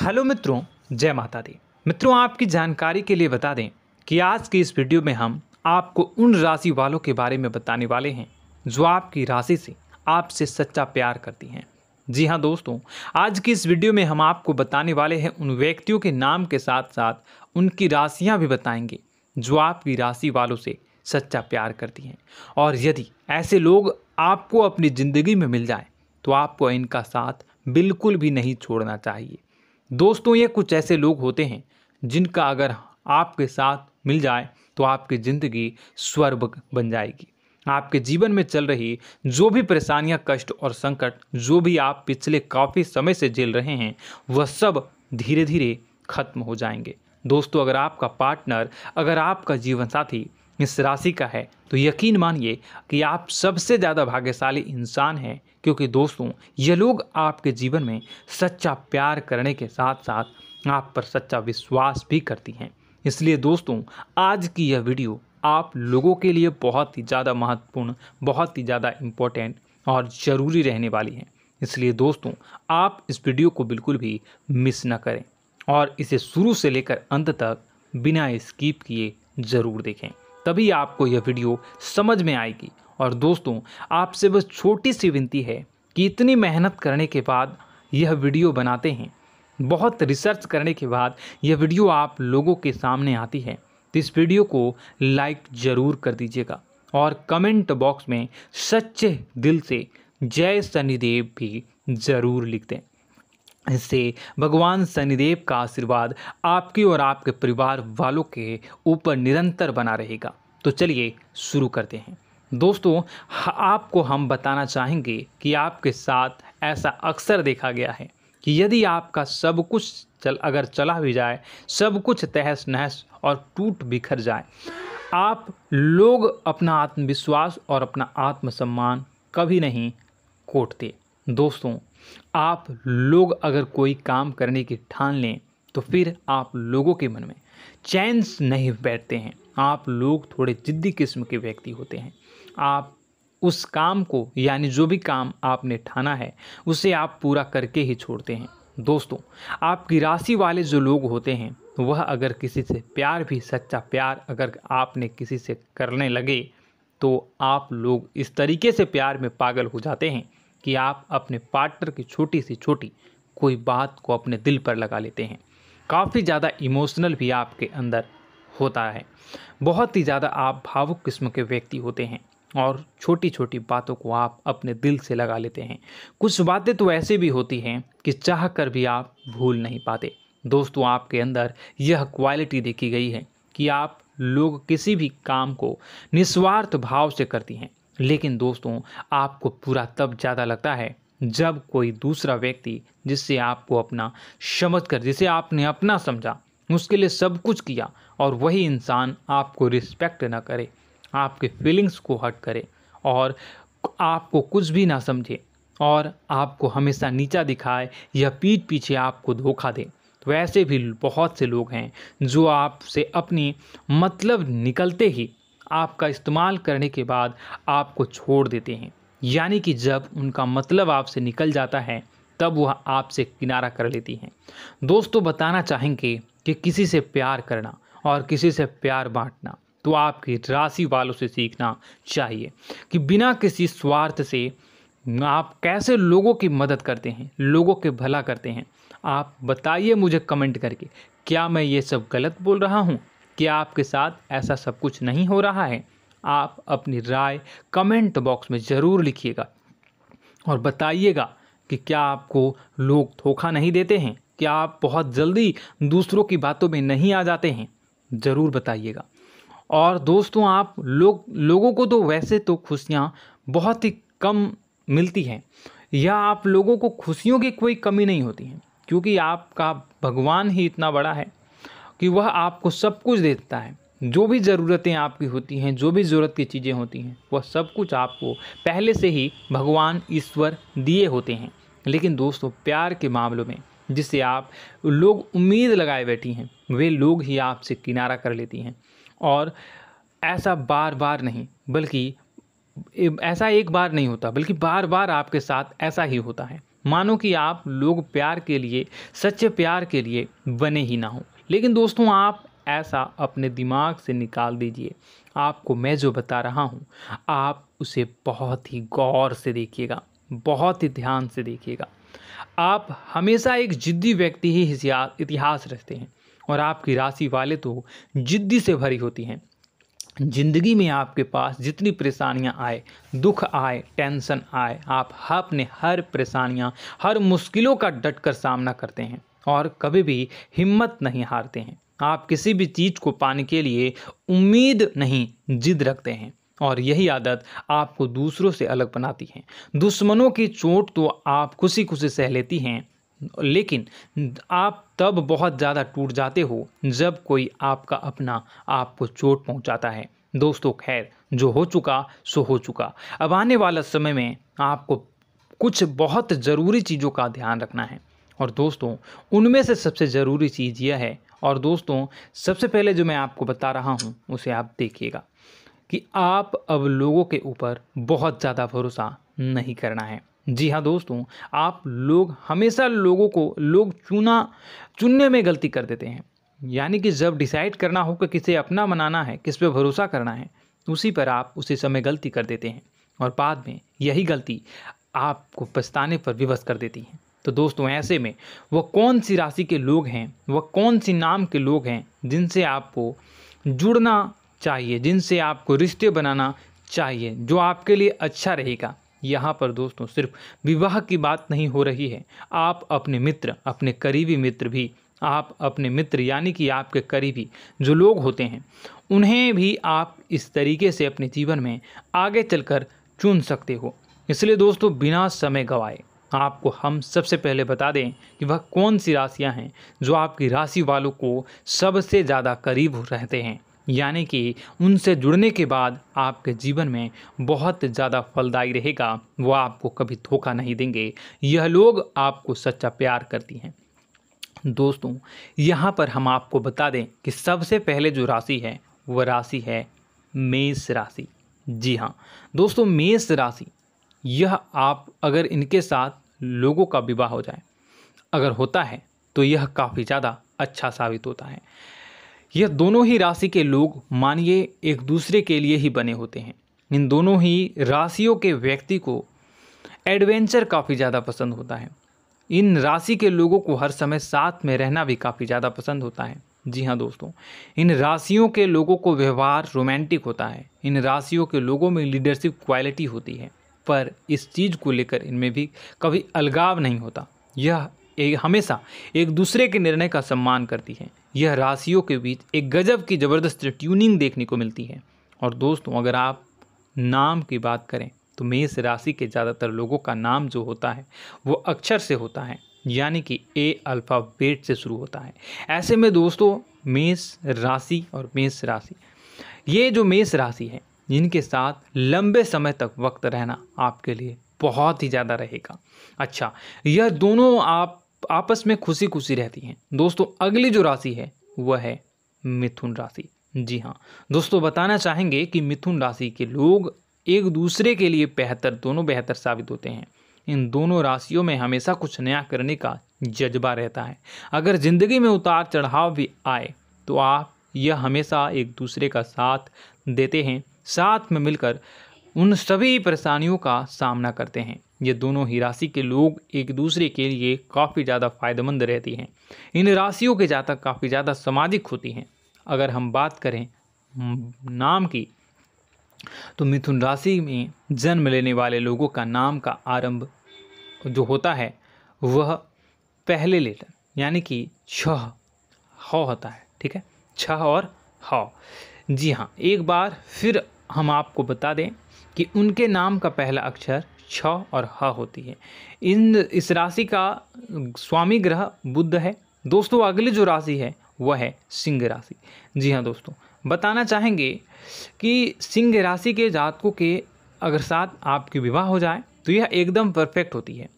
hello मित्रों जय माता दी मित्रों आपकी जानकारी के लिए बता दें कि आज की इस वीडियो में हम आपको उन राशि वालों के बारे में बताने वाले हैं जो आपकी राशि से आपसे सच्चा प्यार करती हैं जी हाँ दोस्तों आज की इस वीडियो में हम आपको बताने वाले हैं उन व्यक्तियों के नाम के साथ साथ उनकी राशियाँ भी बताएंगे जो आपकी राशि वालों से सच्चा प्यार करती हैं और यदि ऐसे लोग आपको अपनी ज़िंदगी में मिल जाएं तो आपको इनका साथ बिल्कुल भी नहीं छोड़ना चाहिए दोस्तों ये कुछ ऐसे लोग होते हैं जिनका अगर आपके साथ मिल जाए तो आपकी ज़िंदगी स्वर्ग बन जाएगी आपके जीवन में चल रही जो भी परेशानियां कष्ट और संकट जो भी आप पिछले काफ़ी समय से झेल रहे हैं वह सब धीरे धीरे खत्म हो जाएंगे दोस्तों अगर आपका पार्टनर अगर आपका जीवन साथी इस राशि का है तो यकीन मानिए कि आप सबसे ज़्यादा भाग्यशाली इंसान हैं क्योंकि दोस्तों ये लोग आपके जीवन में सच्चा प्यार करने के साथ साथ आप पर सच्चा विश्वास भी करती हैं इसलिए दोस्तों आज की यह वीडियो आप लोगों के लिए बहुत ही ज़्यादा महत्वपूर्ण बहुत ही ज़्यादा इम्पोर्टेंट और ज़रूरी रहने वाली है इसलिए दोस्तों आप इस वीडियो को बिल्कुल भी मिस ना करें और इसे शुरू से लेकर अंत तक बिना स्किप किए ज़रूर देखें तभी आपको यह वीडियो समझ में आएगी और दोस्तों आपसे बस छोटी सी विनती है कि इतनी मेहनत करने के बाद यह वीडियो बनाते हैं बहुत रिसर्च करने के बाद यह वीडियो आप लोगों के सामने आती है तो इस वीडियो को लाइक ज़रूर कर दीजिएगा और कमेंट बॉक्स में सच्चे दिल से जय शनिदेव भी ज़रूर लिख दें इससे भगवान शनिदेव का आशीर्वाद आपके और आपके परिवार वालों के ऊपर निरंतर बना रहेगा तो चलिए शुरू करते हैं दोस्तों आपको हम बताना चाहेंगे कि आपके साथ ऐसा अक्सर देखा गया है कि यदि आपका सब कुछ चल अगर चला भी जाए सब कुछ तहस नहस और टूट बिखर जाए आप लोग अपना आत्मविश्वास और अपना आत्मसम्मान कभी नहीं कोटते दोस्तों आप लोग अगर कोई काम करने की ठान लें तो फिर आप लोगों के मन में चैंस नहीं बैठते हैं आप लोग थोड़े जिद्दी किस्म के व्यक्ति होते हैं आप उस काम को यानी जो भी काम आपने ठाना है उसे आप पूरा करके ही छोड़ते हैं दोस्तों आपकी राशि वाले जो लोग होते हैं वह अगर किसी से प्यार भी सच्चा प्यार अगर आपने किसी से करने लगे तो आप लोग इस तरीके से प्यार में पागल हो जाते हैं कि आप अपने पार्टनर की छोटी सी छोटी कोई बात को अपने दिल पर लगा लेते हैं काफ़ी ज़्यादा इमोशनल भी आपके अंदर होता है बहुत ही ज़्यादा आप भावुक किस्म के व्यक्ति होते हैं और छोटी छोटी बातों को आप अपने दिल से लगा लेते हैं कुछ बातें तो ऐसे भी होती हैं कि चाह कर भी आप भूल नहीं पाते दोस्तों आपके अंदर यह क्वालिटी देखी गई है कि आप लोग किसी भी काम को निस्वार्थ भाव से करती हैं लेकिन दोस्तों आपको पूरा तब ज़्यादा लगता है जब कोई दूसरा व्यक्ति जिससे आपको अपना समझ कर जिसे आपने अपना समझा उसके लिए सब कुछ किया और वही इंसान आपको रिस्पेक्ट ना करे आपके फीलिंग्स को हट करे और आपको कुछ भी ना समझे और आपको हमेशा नीचा दिखाए या पीठ पीछे आपको धोखा दे तो ऐसे भी बहुत से लोग हैं जो आपसे अपनी मतलब निकलते ही आपका इस्तेमाल करने के बाद आपको छोड़ देते हैं यानी कि जब उनका मतलब आपसे निकल जाता है तब वह आपसे किनारा कर लेती हैं दोस्तों बताना चाहेंगे कि किसी से प्यार करना और किसी से प्यार बांटना तो आपकी राशि वालों से सीखना चाहिए कि बिना किसी स्वार्थ से आप कैसे लोगों की मदद करते हैं लोगों के भला करते हैं आप बताइए मुझे कमेंट करके क्या मैं ये सब गलत बोल रहा हूँ क्या आपके साथ ऐसा सब कुछ नहीं हो रहा है आप अपनी राय कमेंट बॉक्स में ज़रूर लिखिएगा और बताइएगा कि क्या आपको लोग धोखा नहीं देते हैं क्या आप बहुत जल्दी दूसरों की बातों में नहीं आ जाते हैं ज़रूर बताइएगा और दोस्तों आप लोग लोगों को तो वैसे तो खुशियाँ बहुत ही कम मिलती हैं या आप लोगों को खुशियों की कोई कमी नहीं होती है क्योंकि आपका भगवान ही इतना बड़ा है कि वह आपको सब कुछ देता है जो भी ज़रूरतें आपकी होती हैं जो भी ज़रूरत की चीज़ें होती हैं वह सब कुछ आपको पहले से ही भगवान ईश्वर दिए होते हैं लेकिन दोस्तों प्यार के मामलों में जिससे आप लोग उम्मीद लगाए बैठी हैं वे लोग ही आपसे किनारा कर लेती हैं और ऐसा बार बार नहीं बल्कि ऐसा एक बार नहीं होता बल्कि बार बार आपके साथ ऐसा ही होता है मानो कि आप लोग प्यार के लिए सच्चे प्यार के लिए बने ही ना हों लेकिन दोस्तों आप ऐसा अपने दिमाग से निकाल दीजिए आपको मैं जो बता रहा हूँ आप उसे बहुत ही गौर से देखिएगा बहुत ही ध्यान से देखिएगा आप हमेशा एक जिद्दी व्यक्ति ही इतिहास रखते हैं और आपकी राशि वाले तो जिद्दी से भरी होती हैं जिंदगी में आपके पास जितनी परेशानियां आए दुख आए टेंशन आए आप अपने हर परेशानियां हर मुश्किलों का डट कर सामना करते हैं और कभी भी हिम्मत नहीं हारते हैं आप किसी भी चीज़ को पाने के लिए उम्मीद नहीं जिद रखते हैं और यही आदत आपको दूसरों से अलग बनाती है दुश्मनों की चोट तो आप खुशी खुशी सह लेती हैं लेकिन आप तब बहुत ज़्यादा टूट जाते हो जब कोई आपका अपना आपको चोट पहुंचाता है दोस्तों खैर जो हो चुका सो हो चुका अब आने वाला समय में आपको कुछ बहुत ज़रूरी चीज़ों का ध्यान रखना है और दोस्तों उनमें से सबसे ज़रूरी चीज़ यह है और दोस्तों सबसे पहले जो मैं आपको बता रहा हूँ उसे आप देखिएगा कि आप अब लोगों के ऊपर बहुत ज़्यादा भरोसा नहीं करना है जी हाँ दोस्तों आप लोग हमेशा लोगों को लोग चुना चुनने में गलती कर देते हैं यानी कि जब डिसाइड करना हो कि किसे अपना मनाना है किस पे भरोसा करना है उसी पर आप उसी समय गलती कर देते हैं और बाद में यही गलती आपको पछताने पर विवश कर देती है तो दोस्तों ऐसे में वह कौन सी राशि के लोग हैं वह कौन सी नाम के लोग हैं जिनसे आपको जुड़ना चाहिए जिनसे आपको रिश्ते बनाना चाहिए जो आपके लिए अच्छा रहेगा यहाँ पर दोस्तों सिर्फ विवाह की बात नहीं हो रही है आप अपने मित्र अपने करीबी मित्र भी आप अपने मित्र यानी कि आपके करीबी जो लोग होते हैं उन्हें भी आप इस तरीके से अपने जीवन में आगे चलकर चुन सकते हो इसलिए दोस्तों बिना समय गवाए आपको हम सबसे पहले बता दें कि वह कौन सी राशियां हैं जो आपकी राशि वालों को सबसे ज़्यादा करीब रहते हैं यानी कि उनसे जुड़ने के बाद आपके जीवन में बहुत ज़्यादा फलदायी रहेगा वो आपको कभी धोखा नहीं देंगे यह लोग आपको सच्चा प्यार करती हैं दोस्तों यहाँ पर हम आपको बता दें कि सबसे पहले जो राशि है वह राशि है मेष राशि जी हाँ दोस्तों मेष राशि यह आप अगर इनके साथ लोगों का विवाह हो जाए अगर होता है तो यह काफ़ी ज़्यादा अच्छा साबित होता है यह दोनों ही राशि के लोग मानिए एक दूसरे के लिए ही बने होते हैं इन दोनों ही राशियों के व्यक्ति को एडवेंचर काफ़ी ज़्यादा पसंद होता है इन राशि के लोगों को हर समय साथ में रहना भी काफ़ी ज़्यादा पसंद होता है जी हाँ दोस्तों इन राशियों के लोगों को व्यवहार रोमांटिक होता है इन राशियों के लोगों में लीडरशिप क्वालिटी होती है पर इस चीज़ को लेकर इनमें भी कभी अलगाव नहीं होता यह एक हमेशा एक दूसरे के निर्णय का सम्मान करती है यह राशियों के बीच एक गजब की ज़बरदस्त ट्यूनिंग देखने को मिलती है और दोस्तों अगर आप नाम की बात करें तो मेष राशि के ज़्यादातर लोगों का नाम जो होता है वो अक्षर से होता है यानी कि ए अल्फ़ाबेट से शुरू होता है ऐसे में दोस्तों मेष राशि और मेष राशि ये जो मेष राशि है जिनके साथ लंबे समय तक वक्त रहना आपके लिए बहुत ही ज़्यादा रहेगा अच्छा यह दोनों आप आपस में खुशी खुशी रहती हैं दोस्तों अगली जो राशि है वह है मिथुन राशि जी हाँ दोस्तों बताना चाहेंगे कि मिथुन राशि के लोग एक दूसरे के लिए बेहतर दोनों बेहतर साबित होते हैं इन दोनों राशियों में हमेशा कुछ नया करने का जज्बा रहता है अगर ज़िंदगी में उतार चढ़ाव भी आए तो आप यह हमेशा एक दूसरे का साथ देते हैं साथ में मिलकर उन सभी परेशानियों का सामना करते हैं ये दोनों ही राशि के लोग एक दूसरे के लिए काफ़ी ज़्यादा फायदेमंद रहती हैं इन राशियों के जातक काफ़ी ज़्यादा सामाजिक होती हैं अगर हम बात करें नाम की तो मिथुन राशि में जन्म लेने वाले लोगों का नाम का आरंभ जो होता है वह पहले लेटर यानी कि छह ह होता है ठीक है छह और ह जी हाँ एक बार फिर हम आपको बता दें कि उनके नाम का पहला अक्षर छ और ह होती है इन इस राशि का स्वामी ग्रह बुद्ध है दोस्तों अगली जो राशि है वह है सिंह राशि जी हाँ दोस्तों बताना चाहेंगे कि सिंह राशि के जातकों के अगर साथ आपकी विवाह हो जाए तो यह एकदम परफेक्ट होती है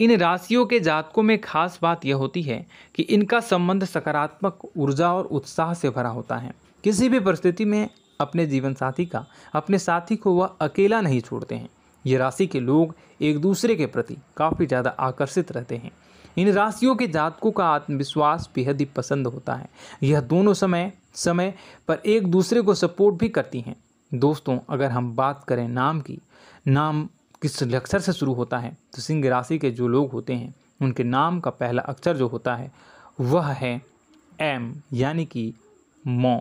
इन राशियों के जातकों में खास बात यह होती है कि इनका संबंध सकारात्मक ऊर्जा और उत्साह से भरा होता है किसी भी परिस्थिति में अपने जीवन साथी का अपने साथी को वह अकेला नहीं छोड़ते हैं ये राशि के लोग एक दूसरे के प्रति काफ़ी ज़्यादा आकर्षित रहते हैं इन राशियों के जातकों का आत्मविश्वास बेहद ही पसंद होता है यह दोनों समय समय पर एक दूसरे को सपोर्ट भी करती हैं दोस्तों अगर हम बात करें नाम की नाम किस अक्षर से शुरू होता है तो सिंह राशि के जो लोग होते हैं उनके नाम का पहला अक्षर जो होता है वह है एम यानी कि मो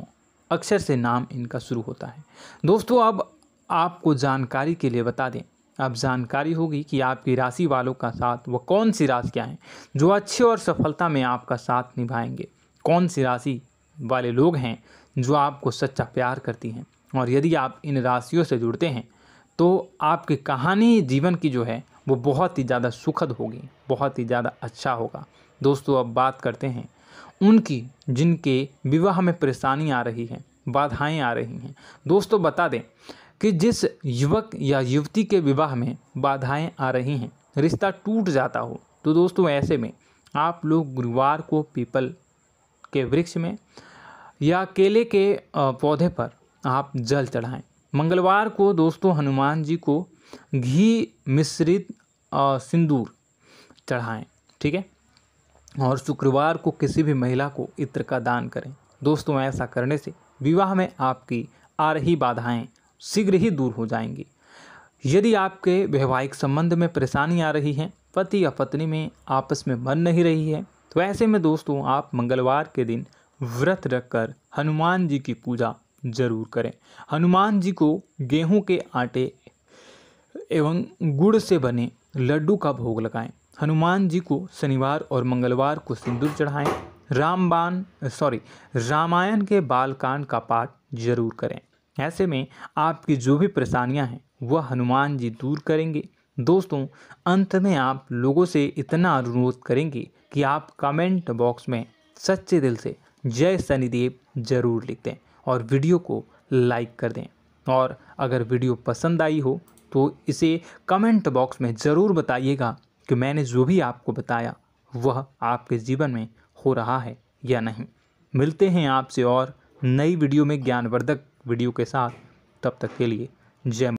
अक्षर से नाम इनका शुरू होता है दोस्तों अब आपको जानकारी के लिए बता दें अब जानकारी होगी कि आपकी राशि वालों का साथ वह कौन सी राशियाँ हैं जो अच्छे और सफलता में आपका साथ निभाएंगे कौन सी राशि वाले लोग हैं जो आपको सच्चा प्यार करती हैं और यदि आप इन राशियों से जुड़ते हैं तो आपकी कहानी जीवन की जो है वो बहुत ही ज़्यादा सुखद होगी बहुत ही ज़्यादा अच्छा होगा दोस्तों अब बात करते हैं उनकी जिनके विवाह में परेशानी आ रही है बाधाएं आ रही हैं दोस्तों बता दें कि जिस युवक या युवती के विवाह में बाधाएं आ रही हैं रिश्ता टूट जाता हो तो दोस्तों ऐसे में आप लोग गुरुवार को पीपल के वृक्ष में या केले के पौधे पर आप जल चढ़ाएं मंगलवार को दोस्तों हनुमान जी को घी मिश्रित सिंदूर चढ़ाएं ठीक है और शुक्रवार को किसी भी महिला को इत्र का दान करें दोस्तों ऐसा करने से विवाह में आपकी आ रही बाधाएं शीघ्र ही दूर हो जाएंगी यदि आपके वैवाहिक संबंध में परेशानी आ रही है पति या पत्नी में आपस में मन नहीं रही है तो ऐसे में दोस्तों आप मंगलवार के दिन व्रत रखकर हनुमान जी की पूजा जरूर करें हनुमान जी को गेहूं के आटे एवं गुड़ से बने लड्डू का भोग लगाएं हनुमान जी को शनिवार और मंगलवार को सिंदूर चढ़ाएं रामबान सॉरी रामायण के बालकांड का पाठ जरूर करें ऐसे में आपकी जो भी परेशानियां हैं वह हनुमान जी दूर करेंगे दोस्तों अंत में आप लोगों से इतना अनुरोध करेंगे कि आप कमेंट बॉक्स में सच्चे दिल से जय शनिदेव जरूर लिख दें और वीडियो को लाइक कर दें और अगर वीडियो पसंद आई हो तो इसे कमेंट बॉक्स में ज़रूर बताइएगा कि मैंने जो भी आपको बताया वह आपके जीवन में हो रहा है या नहीं मिलते हैं आपसे और नई वीडियो में ज्ञानवर्धक वीडियो के साथ तब तक के लिए जय